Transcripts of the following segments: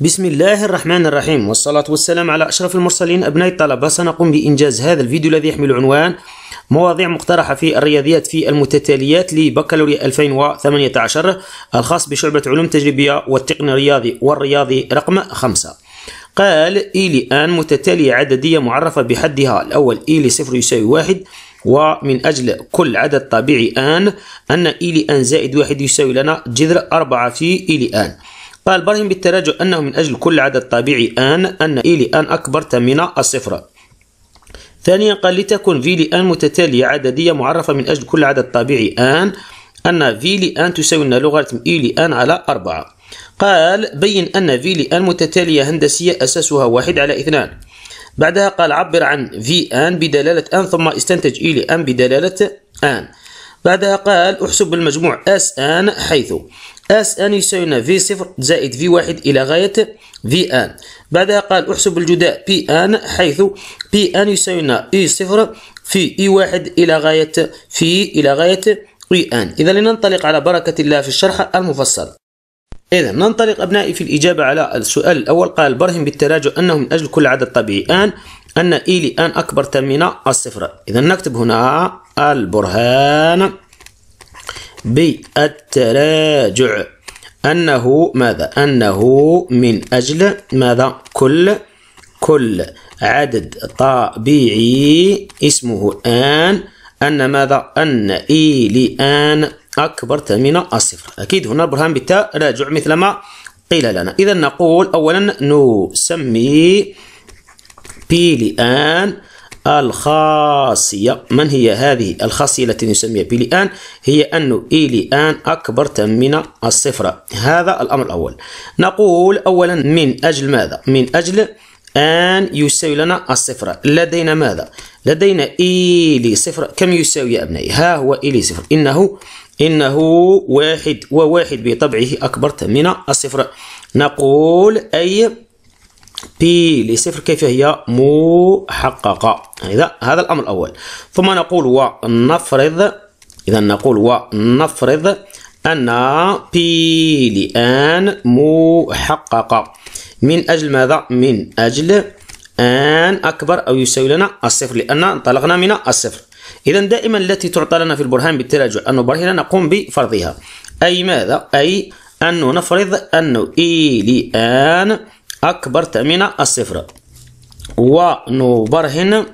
بسم الله الرحمن الرحيم والصلاة والسلام على أشرف المرسلين أبناء الطلبة سنقوم بإنجاز هذا الفيديو الذي يحمل عنوان مواضيع مقترحة في الرياضيات في المتتاليات لبكالوريا 2018 الخاص بشعبة علوم تجريبية والتقن الرياضي والرياضي رقم 5 قال إيلي آن متتالية عددية معرفة بحدها الأول إيلي صفر يساوي واحد ومن أجل كل عدد طبيعي آن أن إيلي آن زائد واحد يساوي لنا جذر 4 في إيلي آن قال برهن بالتراجع أنه من أجل كل عدد طبيعي آن أن إي لآن أكبر من الصفر ثانيا قال لتكن في لآن متتالية عددية معرفة من أجل كل عدد طبيعي آن أن في لآن تساوي لنا لوغاريتم إي لآن على أربعة قال بين أن في لآن متتالية هندسية أساسها واحد على اثنان بعدها قال عبر عن في آن بدلالة آن ثم استنتج إي e لآن بدلالة آن بعدها قال احسب المجموع اس ان حيث اس ان يساوينا في صفر زائد في واحد الى غايه في ان بعدها قال احسب الجداء بي ان حيث بي ان يساوينا اي e صفر في اي e واحد الى غايه في الى غايه اي e ان اذا لننطلق على بركه الله في الشرح المفصل إذا ننطلق أبنائي في الإجابة على السؤال الأول قال برهم بالتراجع أنه من أجل كل عدد طبيعي آن أن إي لآن أكبر من الصفر إذا نكتب هنا البرهان بالتراجع أنه ماذا أنه من أجل ماذا كل كل عدد طبيعي اسمه آن أن ماذا أن إي لآن أكبر من الصفر أكيد هنا برهان بالتراجع مثل ما قيل لنا إذا نقول أولا نسمي بي لآن الخاصية من هي هذه الخاصية التي نسميها بليان هي أن إليان أكبر من الصفر هذا الأمر الأول نقول أولا من أجل ماذا من أجل أن يساوي لنا الصفر لدينا ماذا لدينا إيلي صفر كم يساوي يا أبنائي ها هو إيلي صفر إنه إنه واحد وواحد بطبعه أكبر من الصفر نقول أي بي لصفر كيف هي محققة إذا هذا الأمر الأول ثم نقول ونفرض إذا نقول ونفرض أن بي لآن محققة من أجل ماذا؟ من أجل أن أكبر أو يساوي لنا الصفر لأن انطلقنا من الصفر إذا دائما التي تعطى لنا في البرهان بالتراجع أن برهنا نقوم بفرضها أي ماذا؟ أي أن نفرض أن إي e لآن أكبر تأمينة الصفر ونبرهن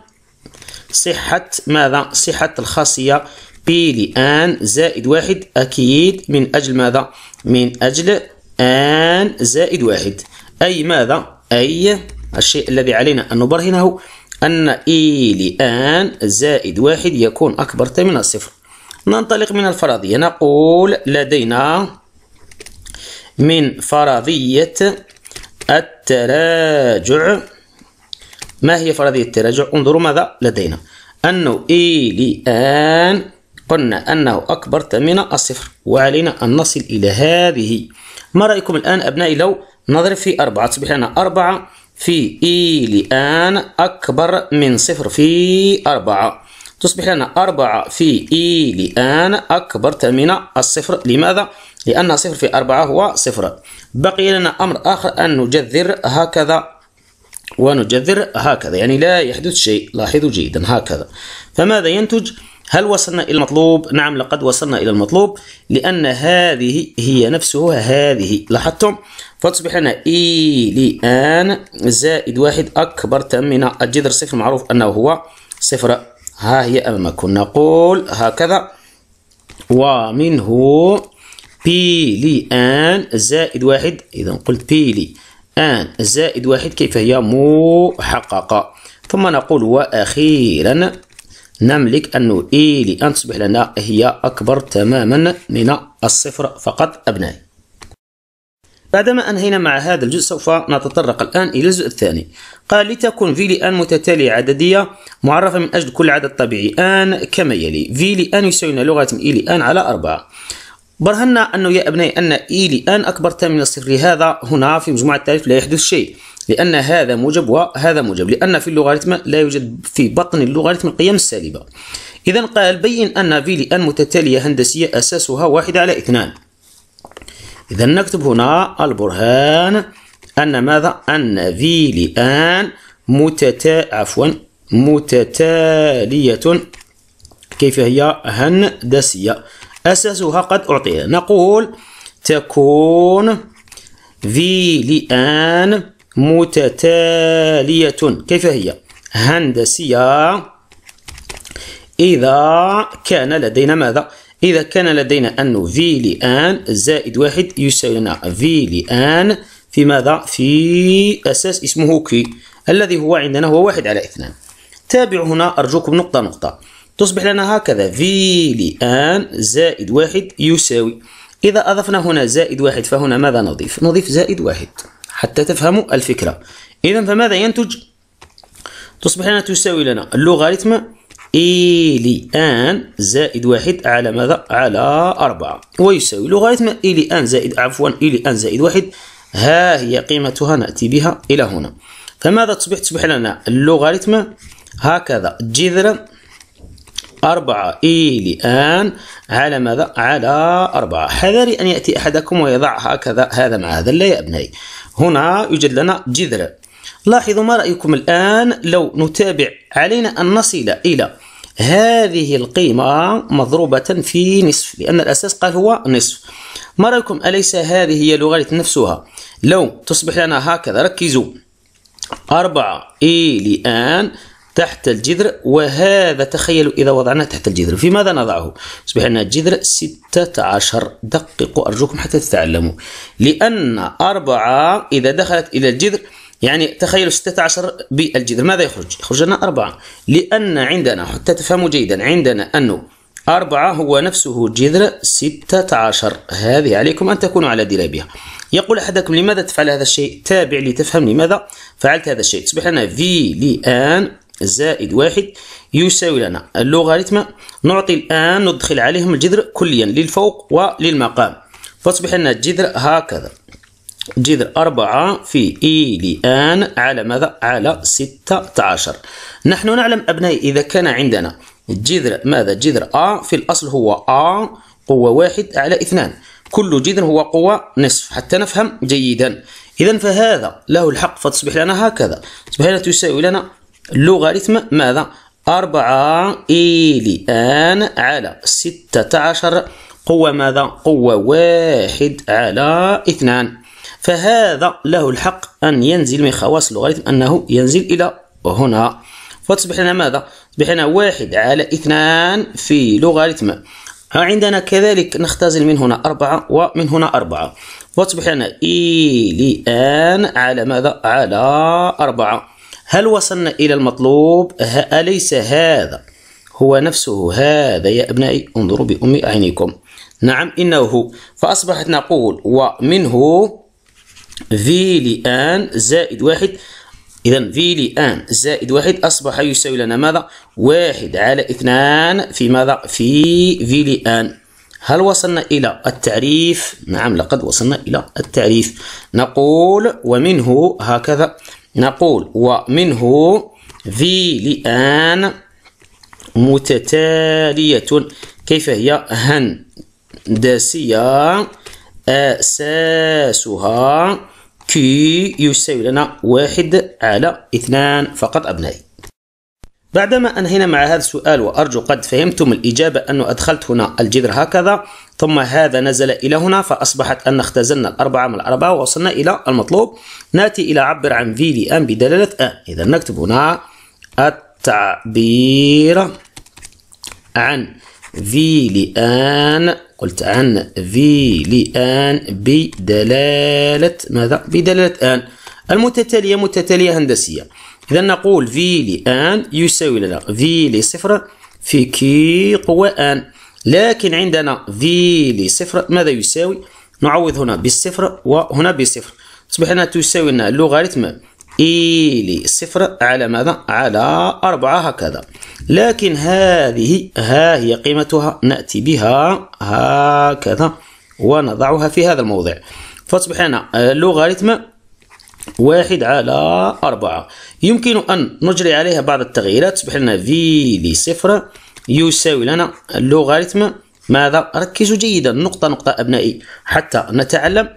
صحة ماذا صحة الخاصية بي لآن زائد واحد أكيد من أجل ماذا من أجل آن زائد واحد أي ماذا أي الشيء الذي علينا أن نبرهنه أن إي e لآن زائد واحد يكون أكبر من الصفر ننطلق من الفرضية نقول لدينا من فرضية التراجع ما هي فرضية التراجع؟ انظروا ماذا لدينا أنه لآن قلنا أنه أكبر من الصفر وعلينا أن نصل إلى هذه ما رأيكم الآن أبنائي لو نضرب في أربعة تصبح لنا أربعة في لآن أكبر من صفر في أربعة تصبح لنا أربعة في لآن أكبر من الصفر لماذا؟ لأن صفر في أربعة هو صفر بقي لنا أمر آخر أن نجذر هكذا ونجذر هكذا يعني لا يحدث شيء لاحظوا جيدا هكذا فماذا ينتج؟ هل وصلنا إلى المطلوب؟ نعم لقد وصلنا إلى المطلوب لأن هذه هي نفسها هذه لاحظتم؟ فتصبح لنا إي لآن زائد واحد أكبر من الجذر صفر معروف أنه هو صفر ها هي أمامكم نقول هكذا ومنه بيلي آن زائد واحد إذا قلت بيلي آن زائد واحد كيف هي محققة ثم نقول وأخيرا نملك أن إيلي e أن تصبح لنا هي أكبر تماما من الصفر فقط أبنائي بعدما أنهينا مع هذا الجزء سوف نتطرق الآن إلى الجزء الثاني قال لتكن في ان متتالية عددية معرفة من أجل كل عدد طبيعي آن كما يلي في ان يساوي لغة إي ان على أربعة برهنا أنه يا أبنائي أن إي لآن أكبر من الصفر لهذا هنا في مجموعة التعريف لا يحدث شيء لأن هذا موجب وهذا موجب لأن في اللوغاريتم لا يوجد في بطن اللوغاريتم القيم السالبة إذا قال بين أن في لآن متتالية هندسية أساسها واحد على اثنان إذا نكتب هنا البرهان أن ماذا؟ أن في لآن متتا عفوا متتالية كيف هي هندسية أساسها قد أعطي نقول تكون في لآن متتالية كيف هي هندسية إذا كان لدينا ماذا إذا كان لدينا أن في لآن زائد واحد يساوي لنا في لآن في ماذا في أساس اسمه كي الذي هو عندنا هو واحد على اثنان تابعوا هنا أرجوكم نقطة نقطة تصبح لنا هكذا في لآن زائد واحد يساوي إذا أضفنا هنا زائد واحد فهنا ماذا نضيف؟ نضيف زائد واحد حتى تفهموا الفكرة إذا فماذا ينتج؟ تصبح لنا تساوي لنا اللوغاريتم إلي e آن زائد واحد على ماذا؟ على أربعة ويساوي لوغاريتم إلي e آن زائد عفوا إلي e آن زائد واحد ها هي قيمتها نأتي بها إلى هنا فماذا تصبح؟ تصبح لنا اللوغاريتم هكذا جذرا أربعة إي لآن على ماذا؟ على أربعة حذري أن يأتي أحدكم ويضع هكذا هذا مع هذا لا يا أبنائي هنا يوجد لنا جذر لاحظوا ما رأيكم الآن لو نتابع علينا أن نصل إلى هذه القيمة مضروبة في نصف لأن الأساس قال هو نصف ما رأيكم أليس هذه هي لغة نفسها لو تصبح لنا هكذا ركزوا أربعة إي لآن تحت الجذر وهذا تخيلوا إذا وضعناه تحت الجذر في ماذا نضعه؟ يصبح لنا الجذر 16 دققوا أرجوكم حتى تتعلموا لأن أربعة إذا دخلت إلى الجذر يعني تخيلوا 16 بالجذر ماذا يخرج؟ يخرج لنا أربعة لأن عندنا حتى تفهموا جيدا عندنا أنه أربعة هو نفسه جذر 16 هذه عليكم أن تكونوا على دراية بها يقول أحدكم لماذا تفعل هذا الشيء؟ تابع لتفهم لماذا فعلت هذا الشيء تصبح لنا في لآن زائد واحد يساوي لنا اللوغاريتم نعطي الآن ندخل عليهم الجذر كليا للفوق وللمقام فتصبح لنا الجذر هكذا جذر أربعة في إي e لآن على ماذا؟ على ستة عشر نحن نعلم أبنائي إذا كان عندنا الجذر ماذا؟ جذر أ في الأصل هو أ قوة واحد على اثنان كل جذر هو قوة نصف حتى نفهم جيدا إذا فهذا له الحق فتصبح لنا هكذا تصبح لنا تساوي لنا اللوغاريتم ماذا؟ أربعة إلى آن على ستة عشر قوة ماذا؟ قوة واحد على اثنان فهذا له الحق أن ينزل من خواص اللوغاريتم أنه ينزل إلى هنا فتصبح لنا ماذا؟ تصبح لنا واحد على اثنان في لوغاريتم عندنا كذلك نختزل من هنا أربعة ومن هنا أربعة فتصبح لنا إيلي آن على ماذا؟ على أربعة هل وصلنا إلى المطلوب أليس هذا هو نفسه هذا يا أبنائي انظروا بأم أعينكم نعم إنه فأصبحت نقول ومنه في لآن زائد واحد إذا في لآن زائد واحد أصبح يساوي لنا ماذا؟ واحد على اثنان في ماذا؟ في في لآن هل وصلنا إلى التعريف؟ نعم لقد وصلنا إلى التعريف نقول ومنه هكذا نقول ومنه ذي لآن متتالية كيف هي هندسية أساسها كي يساوي لنا واحد على اثنان فقط أبنائي بعدما أنهينا مع هذا السؤال وأرجو قد فهمتم الإجابة أنه أدخلت هنا الجذر هكذا ثم هذا نزل إلى هنا فأصبحت أن اختزلنا الأربعة من الأربعة ووصلنا إلى المطلوب نأتي إلى عبر عن في لأن بدلالة أن إذا نكتب هنا التعبير عن في لأن قلت عن في لأن بدلالة ماذا؟ بدلالة أن المتتالية متتالية هندسية إذا نقول في لآن يساوي لنا في لصفر في كي قوى آن لكن عندنا في لصفر ماذا يساوي؟ نعوض هنا بالصفر وهنا بصفر تصبح أنها تساوي لنا لوغاريتم إي e صفر على ماذا؟ على أربعة هكذا لكن هذه ها هي قيمتها نأتي بها هكذا ونضعها في هذا الموضع فأصبح لنا لوغاريتم واحد على أربعة يمكن أن نجري عليها بعض التغييرات تصبح لنا في لصفر صفر يساوي لنا اللوغاريتم ماذا ركزوا جيدا نقطة نقطة أبنائي حتى نتعلم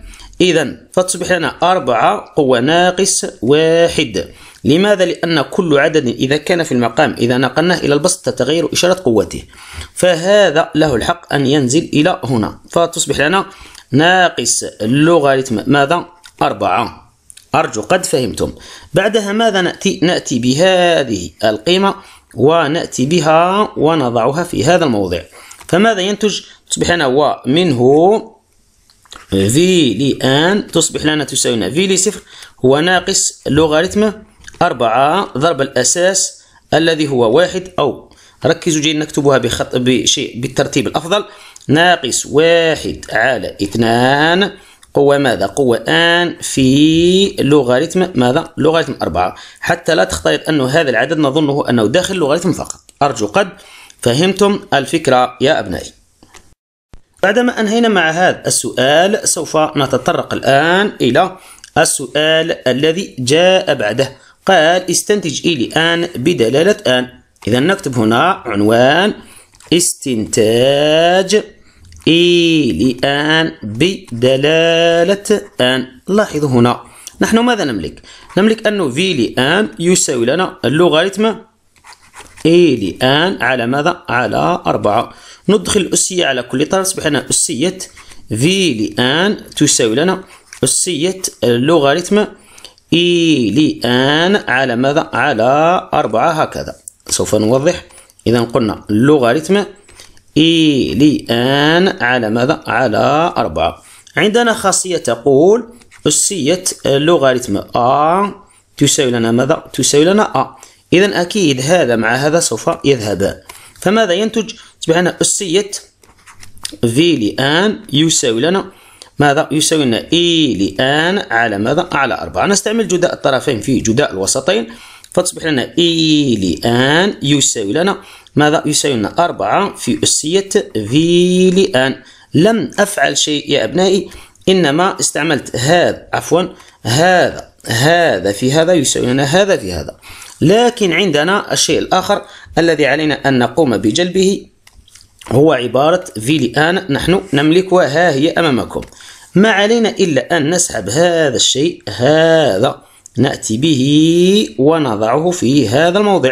إذا فتصبح لنا أربعة قوة ناقص واحد لماذا؟ لأن كل عدد إذا كان في المقام إذا نقلناه إلى البسط تتغير إشارة قوته فهذا له الحق أن ينزل إلى هنا فتصبح لنا ناقص اللوغاريتم ماذا؟ أربعة أرجو قد فهمتم بعدها ماذا نأتي؟ نأتي بهذه القيمة ونأتي بها ونضعها في هذا الموضع فماذا ينتج؟ تصبح لنا و منه في لآن تصبح لنا تساوي لنا لصفر هو ناقص لوغاريتم 4 ضرب الأساس الذي هو واحد أو ركزوا جيد نكتبها بخط بشيء بالترتيب الأفضل ناقص واحد على اثنان هو ماذا قوة آن في لوغاريتم ماذا لوغاريتم أربعة حتى لا تختلط أنه هذا العدد نظنه أنه داخل لوغاريتم فقط أرجو قد فهمتم الفكرة يا أبنائي بعدما أنهينا مع هذا السؤال سوف نتطرق الآن إلى السؤال الذي جاء بعده قال استنتج إلي آن بدلالة آن إذا نكتب هنا عنوان استنتاج إي لآن بدلالة آن لاحظوا هنا نحن ماذا نملك؟ نملك أنه في لآن يساوي لنا اللوغاريتم إي لآن على ماذا؟ على أربعة ندخل الأسية على كل طرف أصبح أسية في لآن تساوي لنا أسية اللوغاريتم إي e لآن على ماذا؟ على أربعة هكذا سوف نوضح إذا قلنا اللوغاريتم آن على ماذا؟ على أربعة عندنا خاصية تقول أسية لوغاريتم أ تساوي لنا ماذا؟ تساوي لنا أ إذا أكيد هذا مع هذا سوف يذهبان فماذا ينتج؟ تصبح لنا أسية في لآن يساوي لنا ماذا؟ يساوي لنا إي لآن على ماذا؟ على أربعة نستعمل جداء الطرفين في جداء الوسطين فتصبح لنا إي لآن يساوي لنا ماذا يساوي أربعة في أسية في لأن لم أفعل شيء يا أبنائي إنما استعملت هذا عفوا هذا هذا في هذا يساوي هذا في هذا لكن عندنا الشيء الآخر الذي علينا أن نقوم بجلبه هو عبارة في لآن نحن نملكها ها هي أمامكم ما علينا إلا أن نسحب هذا الشيء هذا نأتي به ونضعه في هذا الموضع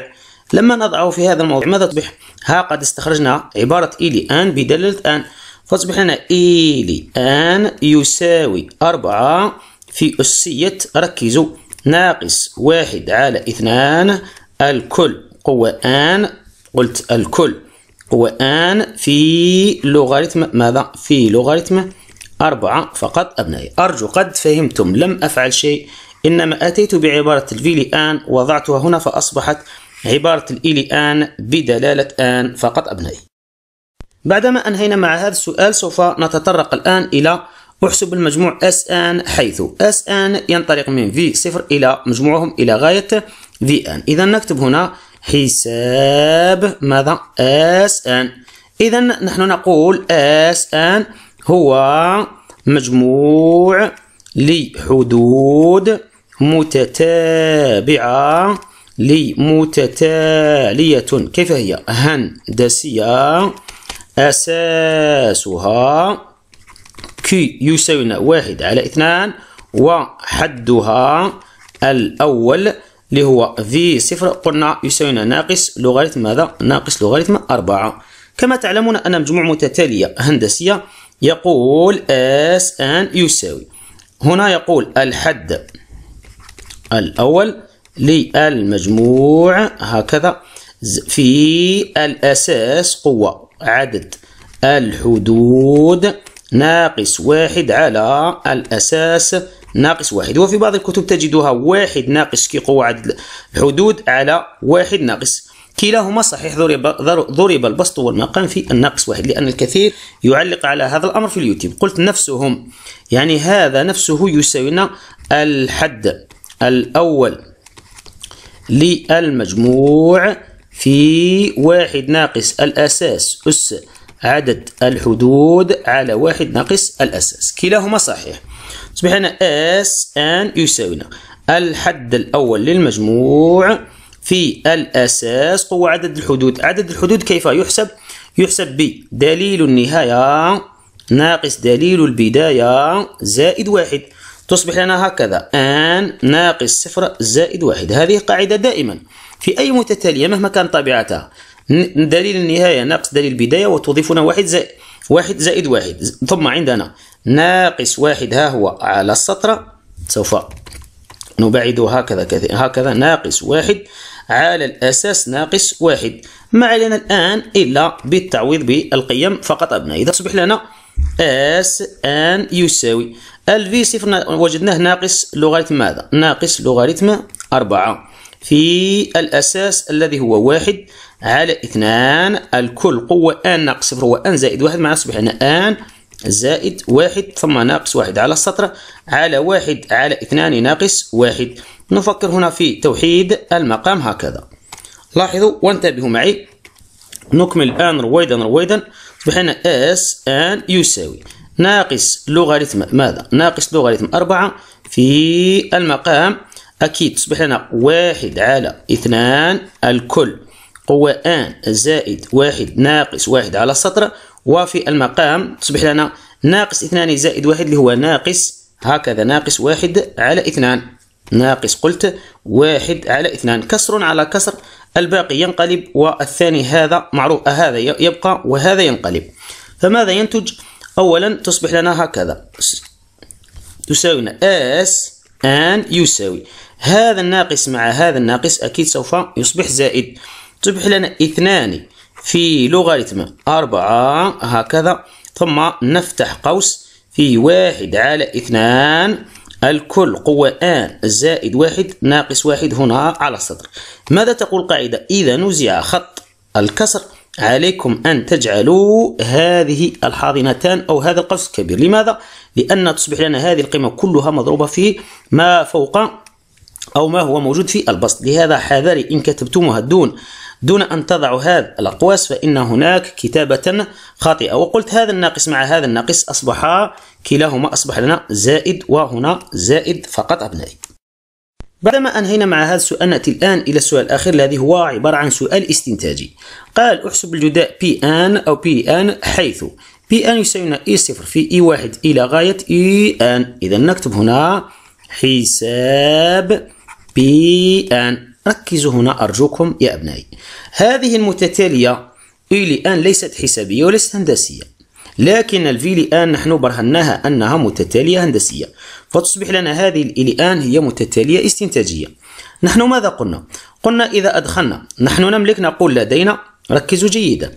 لما نضعه في هذا الموضع ماذا تصبح؟ ها قد استخرجنا عبارة إيلي e أن بدلالة أن فتصبح لنا إيلي e أن يساوي أربعة في أسية ركزوا ناقص واحد على اثنان الكل قوة أن قلت الكل قوة أن في لوغاريتم ماذا؟ في لوغاريتم أربعة فقط أبنائي أرجو قد فهمتم لم أفعل شيء إنما أتيت بعبارة الفيلي أن وضعتها هنا فأصبحت عبارة الإلي آن بدلالة آن فقط أبنائي بعدما أنهينا مع هذا السؤال سوف نتطرق الآن إلى أحسب المجموع S آن حيث S آن ينطلق من V0 إلى مجموعهم إلى غاية V صفر الي مجموعهم الي إذا نكتب هنا حساب ماذا S آن إذا نحن نقول S آن هو مجموع لحدود متتابعة لي متتالية كيف هي هندسية أساسها كي يساوينا واحد على اثنان وحدها الأول اللي هو في صفر قلنا يساوينا ناقص لوغاريتم ماذا؟ ناقص لوغاريتم أربعة كما تعلمون أن مجموع متتالية هندسية يقول اس ان يساوي هنا يقول الحد الأول للمجموع هكذا في الأساس قوة عدد الحدود ناقص واحد على الأساس ناقص واحد وفي بعض الكتب تجدها واحد ناقص كي قوة عدد الحدود على واحد ناقص كلاهما صحيح ضرب ضرب البسط والمقام في الناقص واحد لأن الكثير يعلق على هذا الأمر في اليوتيوب قلت نفسهم يعني هذا نفسه يساوينا الحد الأول للمجموع في واحد ناقص الأساس أس عدد الحدود على واحد ناقص الأساس كلاهما صحيح تصبح هنا اس ان يساوينا الحد الأول للمجموع في الأساس قوة عدد الحدود عدد الحدود كيف يحسب؟ يحسب بدليل النهاية ناقص دليل البداية زائد واحد تصبح لنا هكذا ان ناقص صفر زائد واحد هذه قاعدة دائما في أي متتالية مهما كان طبيعتها دليل النهاية ناقص دليل البداية وتضيفنا واحد زائد واحد زائد واحد ثم عندنا ناقص واحد ها هو على السطر سوف نبعده هكذا كثير. هكذا ناقص واحد على الأساس ناقص واحد ما علينا الآن إلا بالتعويض بالقيم فقط أبناء إذا تصبح لنا اس ان يساوي الفي صفر وجدناه ناقص لوغاريتم ماذا ناقص لوغاريتم أربعة في الأساس الذي هو واحد على اثنان الكل قوة آن ناقص صفر هو آن زائد واحد مع أصبح هنا آن زائد واحد ثم ناقص واحد على السطر على واحد على اثنان ناقص واحد نفكر هنا في توحيد المقام هكذا لاحظوا وانتبهوا معي نكمل الآن رويدا رويدا هنا اس آن يساوي ناقص لوغاريتم ماذا؟ ناقص لوغاريتم أربعة في المقام أكيد تصبح لنا واحد على اثنان الكل قوة آن زائد واحد ناقص واحد على السطر وفي المقام تصبح لنا ناقص اثنان زائد واحد اللي هو ناقص هكذا ناقص واحد على اثنان ناقص قلت واحد على اثنان كسر على كسر الباقي ينقلب والثاني هذا معروف هذا يبقى وهذا ينقلب فماذا ينتج؟ أولا تصبح لنا هكذا تساوينا اس ان يساوي هذا الناقص مع هذا الناقص أكيد سوف يصبح زائد تصبح لنا اثنان في لوغاريتم أربعة هكذا ثم نفتح قوس في واحد على اثنان الكل قوة آن زائد واحد ناقص واحد هنا على السطر ماذا تقول القاعدة إذا نزع خط الكسر عليكم أن تجعلوا هذه الحاضنتان أو هذا القوس الكبير لماذا؟ لأن تصبح لنا هذه القيمة كلها مضروبة في ما فوق أو ما هو موجود في البسط لهذا حذري إن كتبتموها دون دون أن تضعوا هذا الأقواس فإن هناك كتابة خاطئة وقلت هذا الناقص مع هذا الناقص أصبح كلاهما أصبح لنا زائد وهنا زائد فقط أبنائي بعدما أنهينا مع هذا السؤال نأتي الآن إلى السؤال الأخير الذي هو عبارة عن سؤال استنتاجي قال احسب الجداء بي آن أو بي آن حيث بي آن يساوينا إي صفر في إي e واحد إلى غاية إي e آن إذا نكتب هنا حساب بي آن ركزوا هنا أرجوكم يا أبنائي هذه المتتالية إي لآن ليست حسابية وليست هندسية لكن الفي الآن نحن برهناها أنها متتالية هندسية فتصبح لنا هذه الآن هي متتالية استنتاجية نحن ماذا قلنا؟ قلنا إذا أدخلنا نحن نملك نقول لدينا ركزوا جيدا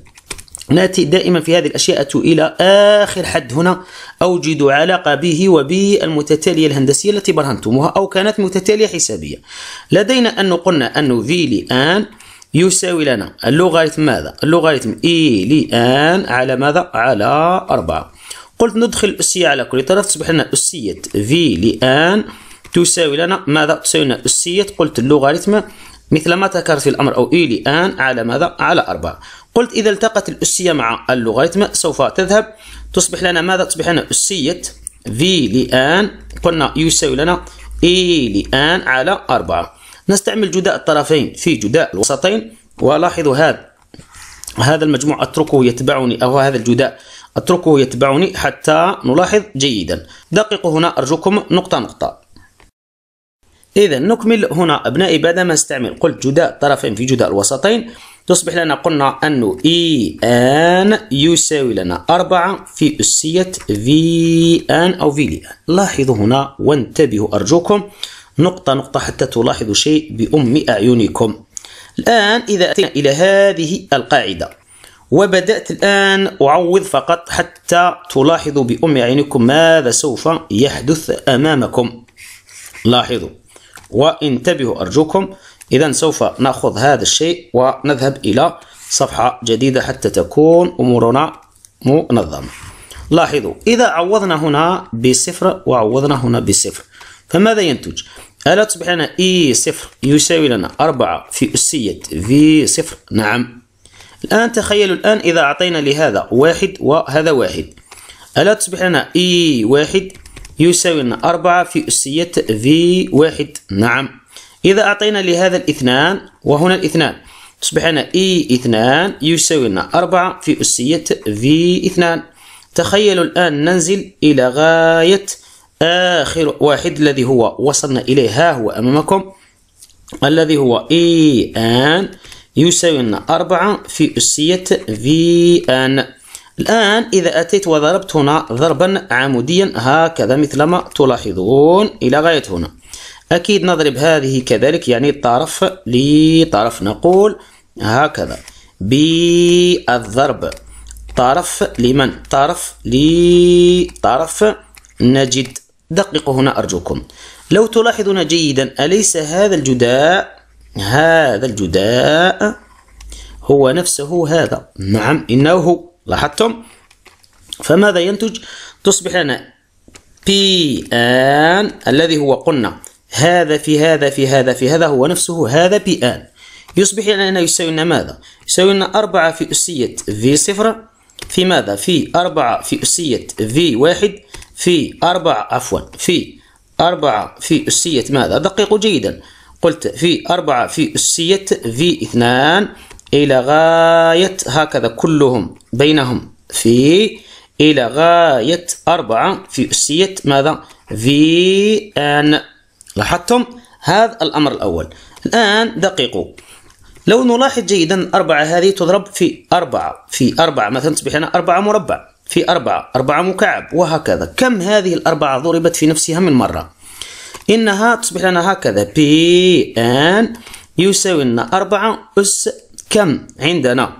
نأتي دائما في هذه الأشياء إلى آخر حد هنا أوجد علاقة به وبالمتتالية الهندسية التي برهنتموها أو كانت متتالية حسابية لدينا أن قلنا أن في الآن يساوي لنا اللوغاريتم ماذا اللوغاريتم اي لي ان على ماذا على 4 قلت ندخل الأسية على كل طرف تصبح لنا أسية في لآن تساوي لنا ماذا تساوي لنا أسية قلت اللوغاريتم مثل ما ذكرت في الأمر أو إي لآن على ماذا على أربعة قلت إذا التقت الأسية مع اللوغاريتم سوف تذهب تصبح لنا ماذا تصبح لنا أسية في لآن قلنا يساوي لنا إي لآن على أربعة نستعمل جداء الطرفين في جداء الوسطين ولاحظوا هذا هذا المجموع أتركه يتبعني أو هذا الجداء أتركه يتبعني حتى نلاحظ جيدا دققوا هنا أرجوكم نقطة نقطة إذا نكمل هنا أبنائي بعدما نستعمل قلت جداء طرفين في جداء الوسطين تصبح لنا قلنا أنه إي e آن يساوي لنا 4 في أسية في آن أو في لي آن لاحظوا هنا وانتبهوا أرجوكم نقطة نقطة حتى تلاحظوا شيء بأم أعينكم الآن إذا أتينا إلى هذه القاعدة وبدأت الآن أعوض فقط حتى تلاحظوا بأم أعينكم ماذا سوف يحدث أمامكم لاحظوا وانتبهوا أرجوكم إذا سوف نأخذ هذا الشيء ونذهب إلى صفحة جديدة حتى تكون أمورنا منظمة لاحظوا إذا عوضنا هنا بصفر وعوضنا هنا بصفر فماذا ينتج؟ ألا تصبح لنا إي صفر يساوي لنا أربعة في أسية في صفر نعم الآن تخيلوا الآن إذا أعطينا لهذا واحد وهذا واحد ألا تصبح لنا إي واحد يساوي لنا أربعة في أسية في واحد نعم إذا أعطينا لهذا الاثنان وهنا الاثنان تصبح لنا إي اثنان يساوي لنا أربعة في أسية في اثنان تخيلوا الآن ننزل إلى غاية آخر واحد الذي هو وصلنا إليه ها هو أمامكم الذي هو إي آن يساوي لنا أربعة في أسية في آن الآن إذا أتيت وضربت هنا ضربا عموديا هكذا مثلما تلاحظون إلى غاية هنا أكيد نضرب هذه كذلك يعني طرف لطرف نقول هكذا بالضرب طرف لمن طرف لطرف نجد دققوا هنا أرجوكم لو تلاحظون جيدا أليس هذا الجداء هذا الجداء هو نفسه هذا نعم إنه هو لاحظتم فماذا ينتج تصبح لنا بي آن الذي هو قلنا هذا في هذا في هذا في هذا هو نفسه هذا بي آن يصبح لنا يساوي لنا ماذا يساوي لنا أربعة في أسية في صفر في ماذا في أربعة في أسية في واحد في أربعة عفوا في أربعة في أسية ماذا دققوا جيدا قلت في أربعة في أسية في اثنان إلى غاية هكذا كلهم بينهم في إلى غاية أربعة في أسية ماذا في أن لاحظتم هذا الأمر الأول الآن دققوا لو نلاحظ جيدا أربعة هذه تضرب في أربعة في أربعة مثلا تصبح هنا أربعة مربع في أربعة أربعة مكعب وهكذا كم هذه الأربعة ضربت في نفسها من مرة إنها تصبح لنا هكذا بي أن يساوي لنا أربعة أس كم عندنا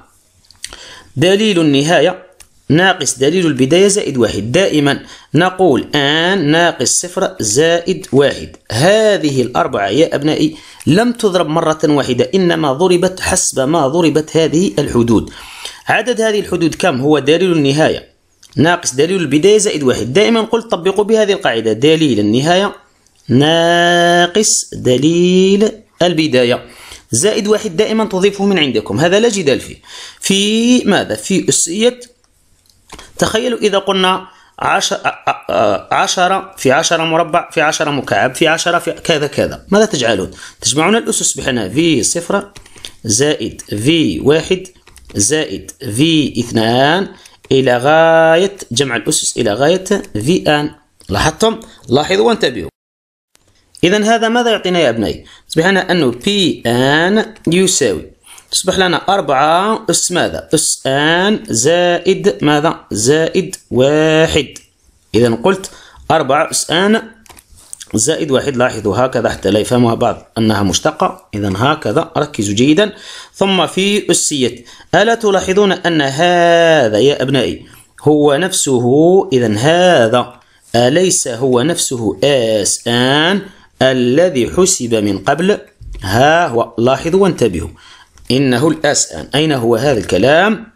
دليل النهاية ناقص دليل البداية زائد واحد دائما نقول آن ناقص صفر زائد واحد هذه الأربعة يا أبنائي لم تضرب مرة واحدة إنما ضربت حسب ما ضربت هذه الحدود عدد هذه الحدود كم هو دليل النهاية ناقص دليل البداية زائد واحد دائما قلت طبقوا بهذه القاعدة دليل النهاية ناقص دليل البداية زائد واحد دائما تضيفه من عندكم هذا لا جدال فيه في ماذا في أسية تخيلوا إذا قلنا عشر, عشرة في عشرة مربع في عشرة مكعب في عشرة في كذا كذا ماذا تجعلون تجمعون الأسس بحنا في صفر زائد في واحد زائد في اثنان إلى غاية جمع الأسس إلى غاية في آن لاحظتم؟ لاحظوا وانتبهوا إذا هذا ماذا يعطينا يا أبنائي؟ اصبح لنا أنه بي آن يساوي تصبح لنا أربعة أس ماذا؟ أس آن زائد ماذا؟ زائد واحد إذا قلت أربعة أس آن زائد واحد لاحظوا هكذا حتى لا يفهمها بعض أنها مشتقة إذا هكذا ركزوا جيدا ثم في أسية ألا تلاحظون أن هذا يا أبنائي هو نفسه إذا هذا أليس هو نفسه آس آن الذي حسب من قبل ها هو لاحظوا وانتبهوا إنه الآس آن أين هو هذا الكلام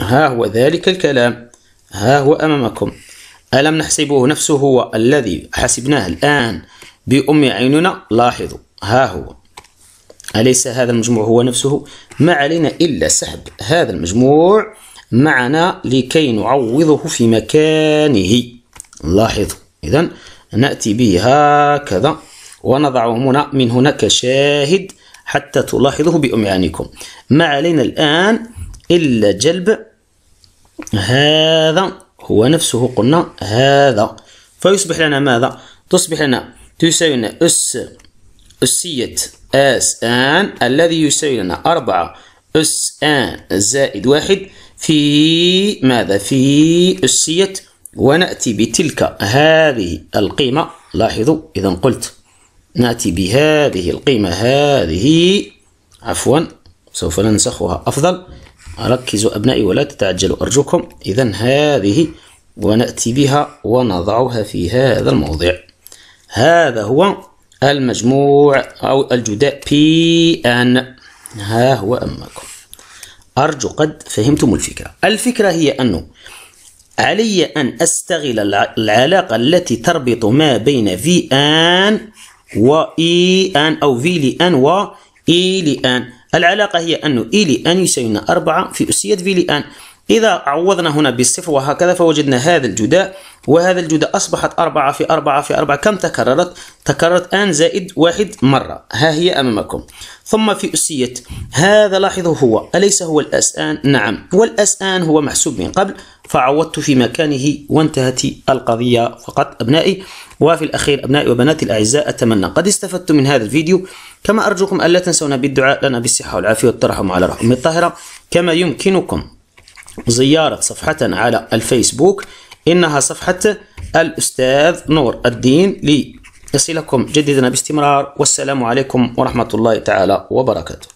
ها هو ذلك الكلام ها هو أمامكم ألم نحسبه نفسه هو الذي حسبناه الآن بأم عيننا لاحظوا ها هو أليس هذا المجموع هو نفسه ما علينا إلا سحب هذا المجموع معنا لكي نعوضه في مكانه لاحظوا إذا نأتي به هكذا ونضعه هنا من هنا كشاهد حتى تلاحظه بأم عينكم ما علينا الآن إلا جلب هذا هو نفسه قلنا هذا فيصبح لنا ماذا تصبح لنا تساوي لنا أس أسية أس آن الذي يساوي لنا أربعة أس آن زائد واحد في ماذا في أسية ونأتي بتلك هذه القيمة لاحظوا إذا قلت نأتي بهذه القيمة هذه عفوا سوف ننسخها أفضل ركزوا أبنائي ولا تتعجلوا أرجوكم إذا هذه ونأتي بها ونضعها في هذا الموضع هذا هو المجموع أو الجداء بي أن ها هو أمامكم أرجو قد فهمتم الفكرة الفكرة هي أنه علي أن أستغل العلاقة التي تربط ما بين في آن و إي e آن أو في لي آن و إي لآن العلاقة هي أنه إي لآن يساوينا أربعة في أسية في لآن إذا عوضنا هنا بالصفر وهكذا فوجدنا هذا الجداء وهذا الجداء أصبحت أربعة في أربعة في أربعة كم تكررت؟ تكررت آن زائد واحد مرة ها هي أمامكم ثم في أسية هذا لاحظوا هو أليس هو الأس آن؟ نعم والأس آن هو محسوب من قبل فعوضت في مكانه وانتهت القضية فقط أبنائي وفي الأخير أبنائي وبناتي الأعزاء أتمنى قد استفدت من هذا الفيديو كما أرجوكم ألا تنسونا بالدعاء لنا بالصحة والعافية والترحم على رحم الطاهرة كما يمكنكم زيارة صفحتنا على الفيسبوك إنها صفحة الأستاذ نور الدين ليصلكم جديدنا باستمرار والسلام عليكم ورحمة الله تعالى وبركاته